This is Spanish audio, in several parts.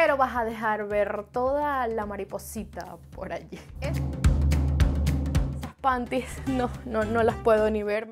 pero vas a dejar ver toda la mariposita por allí. Esas panties no, no, no las puedo ni ver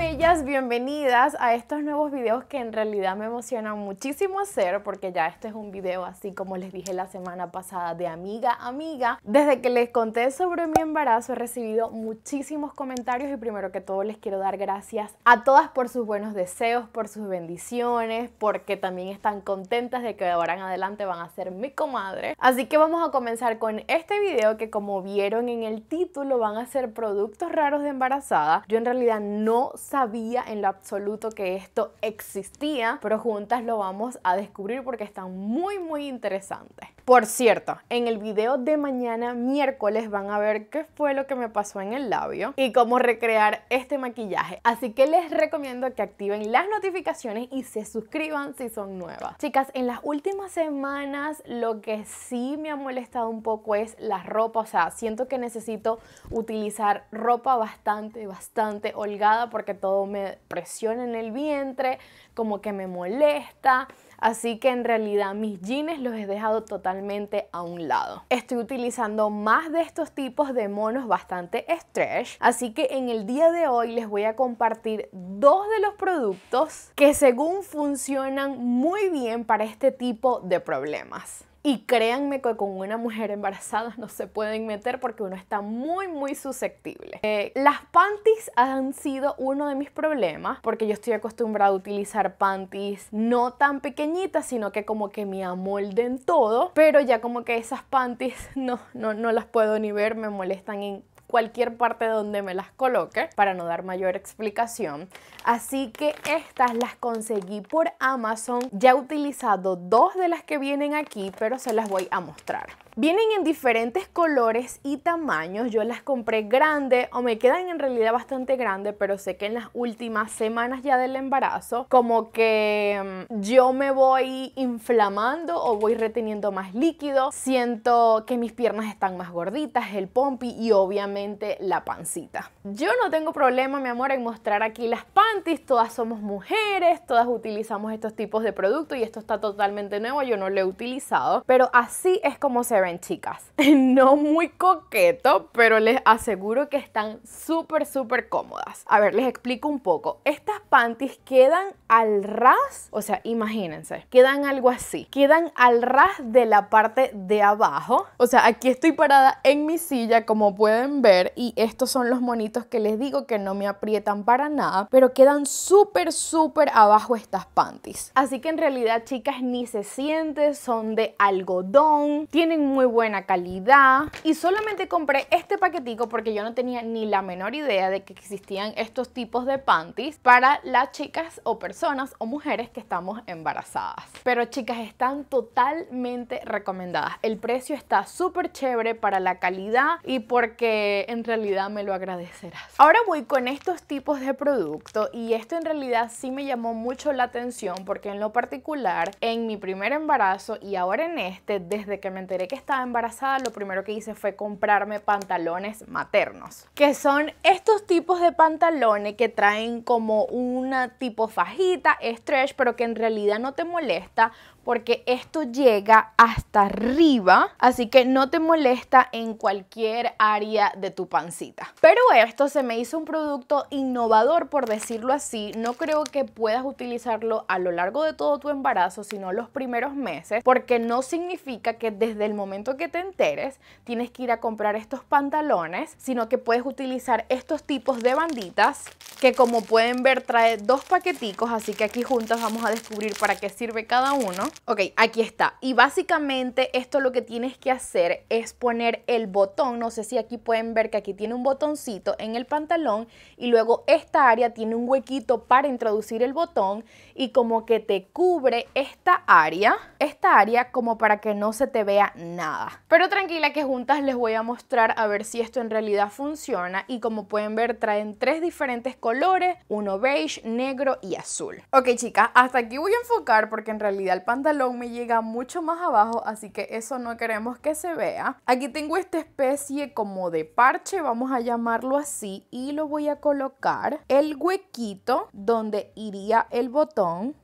bellas, bienvenidas a estos nuevos videos que en realidad me emocionan muchísimo hacer porque ya este es un video así como les dije la semana pasada de amiga amiga. Desde que les conté sobre mi embarazo he recibido muchísimos comentarios y primero que todo les quiero dar gracias a todas por sus buenos deseos, por sus bendiciones, porque también están contentas de que de ahora en adelante van a ser mi comadre. Así que vamos a comenzar con este video que como vieron en el título van a ser productos raros de embarazada. Yo en realidad no sabía en lo absoluto que esto existía, pero juntas lo vamos a descubrir porque están muy muy interesantes. Por cierto, en el video de mañana miércoles van a ver qué fue lo que me pasó en el labio y cómo recrear este maquillaje. Así que les recomiendo que activen las notificaciones y se suscriban si son nuevas. Chicas, en las últimas semanas lo que sí me ha molestado un poco es la ropa. O sea, siento que necesito utilizar ropa bastante, bastante holgada porque todo me presiona en el vientre, como que me molesta así que en realidad mis jeans los he dejado totalmente a un lado. Estoy utilizando más de estos tipos de monos bastante stretch, así que en el día de hoy les voy a compartir dos de los productos que según funcionan muy bien para este tipo de problemas. Y créanme que con una mujer embarazada no se pueden meter porque uno está muy, muy susceptible. Eh, las panties han sido uno de mis problemas porque yo estoy acostumbrada a utilizar panties no tan pequeñitas, sino que como que me amolden todo, pero ya como que esas panties no, no, no las puedo ni ver, me molestan en cualquier parte donde me las coloque para no dar mayor explicación. Así que estas las conseguí por Amazon. Ya he utilizado dos de las que vienen aquí, pero se las voy a mostrar. Vienen en diferentes colores y tamaños. Yo las compré grande o me quedan en realidad bastante grande, pero sé que en las últimas semanas ya del embarazo, como que mm, yo me voy inflamando o voy reteniendo más líquido. Siento que mis piernas están más gorditas, el pompi y obviamente la pancita. Yo no tengo problema, mi amor, en mostrar aquí las panties, todas somos mujeres, todas utilizamos estos tipos de productos y esto está totalmente nuevo, yo no lo he utilizado, pero así es como se ven, chicas. No muy coqueto, pero les aseguro que están súper, súper cómodas. A ver, les explico un poco. Estas panties quedan al ras, o sea, imagínense, quedan algo así, quedan al ras de la parte de abajo. O sea, aquí estoy parada en mi silla, como pueden ver, y estos son los monitos que les digo que no me aprietan para nada, pero quedan súper, súper abajo estas panties. Así que en realidad, chicas, ni se siente, son de algodón, tienen muy buena calidad y solamente compré este paquetico porque yo no tenía ni la menor idea de que existían estos tipos de panties para las chicas o personas o mujeres que estamos embarazadas. Pero chicas, están totalmente recomendadas. El precio está súper chévere para la calidad y porque en realidad me lo agradecerás. Ahora voy con estos tipos de producto y esto en realidad sí me llamó mucho la atención porque en lo particular en mi primer embarazo y ahora en este, desde que me enteré que estaba embarazada, lo primero que hice fue comprarme pantalones maternos, que son estos tipos de pantalones que traen como una tipo fajita, stretch, pero que en realidad no te molesta porque esto llega hasta arriba, así que no te molesta en cualquier área de tu pancita. Pero esto se me hizo un producto innovador, por decirlo así. No creo que puedas utilizarlo a lo largo de todo tu embarazo, sino los primeros meses, porque no significa que desde el momento que te enteres tienes que ir a comprar estos pantalones, sino que puedes utilizar estos tipos de banditas que como pueden ver trae dos paqueticos, así que aquí juntas vamos a descubrir para qué sirve cada uno. Ok, aquí está. Y básicamente esto lo que tienes que hacer es poner el botón, no sé si aquí pueden ver que aquí tiene un botoncito en el pantalón y luego esta área tiene un huequito para introducir el botón y como que te cubre esta área, esta área como para que no se te vea nada. Pero tranquila que juntas les voy a mostrar a ver si esto en realidad funciona y como pueden ver traen tres diferentes colores, uno beige, negro y azul. Ok chicas, hasta aquí voy a enfocar porque en realidad el pantalón me llega mucho más abajo, así que eso no queremos que se vea. Aquí tengo esta especie como de parche, vamos a llamarlo así, y lo voy a colocar el huequito donde iría el botón.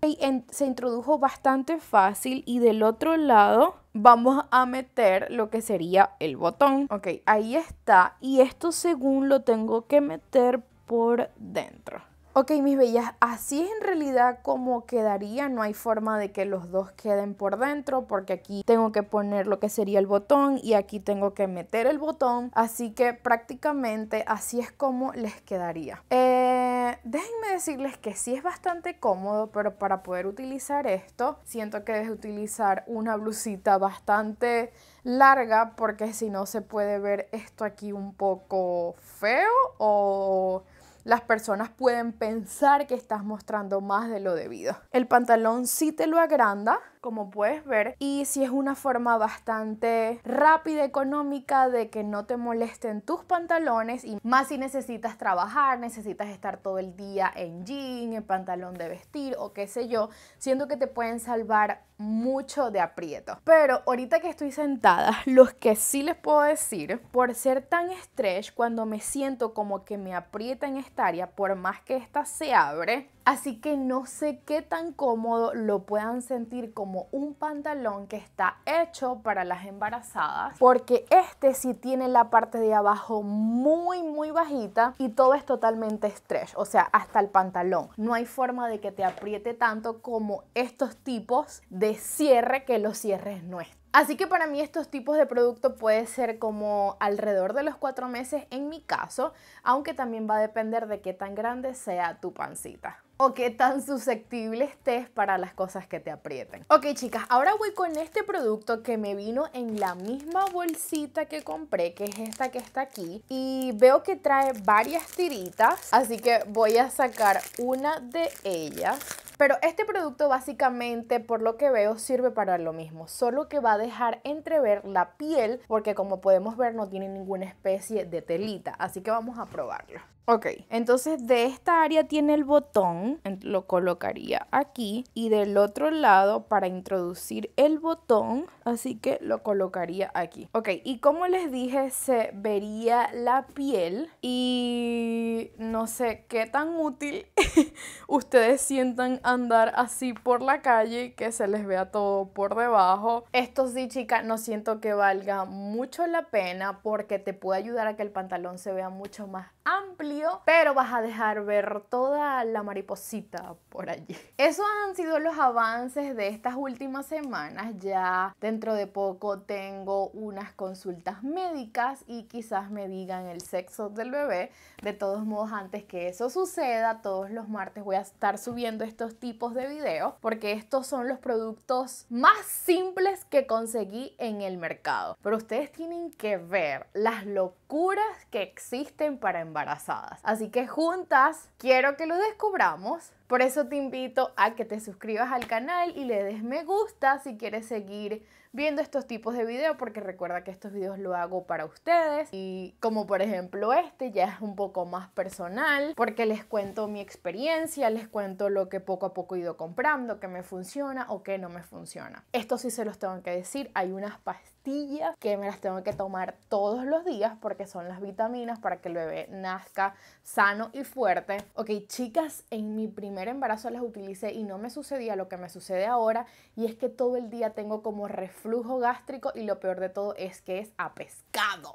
se introdujo bastante fácil y del otro lado vamos a meter lo que sería el botón. Ok, ahí está. Y esto según lo tengo que meter por dentro. Ok, mis bellas, así es en realidad como quedaría, no hay forma de que los dos queden por dentro porque aquí tengo que poner lo que sería el botón y aquí tengo que meter el botón, así que prácticamente así es como les quedaría. Eh, déjenme decirles que sí es bastante cómodo, pero para poder utilizar esto siento que debe utilizar una blusita bastante larga porque si no se puede ver esto aquí un poco feo o las personas pueden pensar que estás mostrando más de lo debido. El pantalón sí te lo agranda, como puedes ver. Y si es una forma bastante rápida, económica, de que no te molesten tus pantalones y más si necesitas trabajar, necesitas estar todo el día en jean, en pantalón de vestir o qué sé yo, siento que te pueden salvar mucho de aprieto. Pero ahorita que estoy sentada, los que sí les puedo decir, por ser tan stretch, cuando me siento como que me aprieta en esta área, por más que esta se abre, Así que no sé qué tan cómodo lo puedan sentir como un pantalón que está hecho para las embarazadas, porque este sí tiene la parte de abajo muy, muy bajita y todo es totalmente stretch, o sea, hasta el pantalón. No hay forma de que te apriete tanto como estos tipos de cierre que los cierres no es Así que para mí estos tipos de producto puede ser como alrededor de los cuatro meses en mi caso, aunque también va a depender de qué tan grande sea tu pancita o qué tan susceptible estés para las cosas que te aprieten. Ok chicas, ahora voy con este producto que me vino en la misma bolsita que compré, que es esta que está aquí. Y veo que trae varias tiritas, así que voy a sacar una de ellas. Pero este producto básicamente, por lo que veo, sirve para lo mismo, solo que va a dejar entrever la piel porque como podemos ver no tiene ninguna especie de telita, así que vamos a probarlo. Ok, entonces de esta área tiene el botón, lo colocaría aquí y del otro lado para introducir el botón, así que lo colocaría aquí. Ok, y como les dije, se vería la piel y no sé qué tan útil ustedes sientan andar así por la calle que se les vea todo por debajo. Esto sí, chicas, no siento que valga mucho la pena porque te puede ayudar a que el pantalón se vea mucho más amplio, pero vas a dejar ver toda la mariposita por allí. Esos han sido los avances de estas últimas semanas. Ya dentro de poco tengo unas consultas médicas y quizás me digan el sexo del bebé. De todos modos, antes que eso suceda, todos los martes voy a estar subiendo estos tipos de videos porque estos son los productos más simples que conseguí en el mercado. Pero ustedes tienen que ver las locuras curas que existen para embarazadas. Así que juntas quiero que lo descubramos por eso te invito a que te suscribas al canal y le des me gusta si quieres seguir viendo estos tipos de videos porque recuerda que estos videos lo hago para ustedes y como por ejemplo este ya es un poco más personal porque les cuento mi experiencia, les cuento lo que poco a poco he ido comprando, que me funciona o que no me funciona. Esto sí se los tengo que decir, hay unas pastillas que me las tengo que tomar todos los días porque son las vitaminas para que el bebé nazca sano y fuerte. Ok chicas, en mi primer embarazo las utilicé y no me sucedía lo que me sucede ahora y es que todo el día tengo como reflujo gástrico y lo peor de todo es que es a pescado.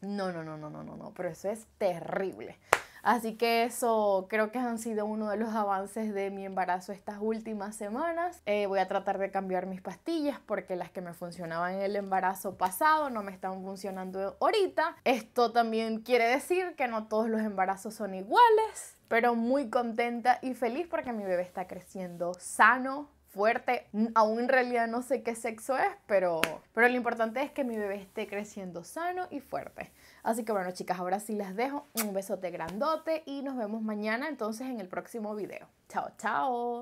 no, no, no, no, no, no, pero eso es terrible. Así que eso creo que han sido uno de los avances de mi embarazo estas últimas semanas. Eh, voy a tratar de cambiar mis pastillas porque las que me funcionaban en el embarazo pasado no me están funcionando ahorita. Esto también quiere decir que no todos los embarazos son iguales, pero muy contenta y feliz porque mi bebé está creciendo sano, fuerte. Aún en realidad no sé qué sexo es, pero, pero lo importante es que mi bebé esté creciendo sano y fuerte. Así que bueno, chicas, ahora sí les dejo un besote grandote y nos vemos mañana entonces en el próximo video. Chao, chao.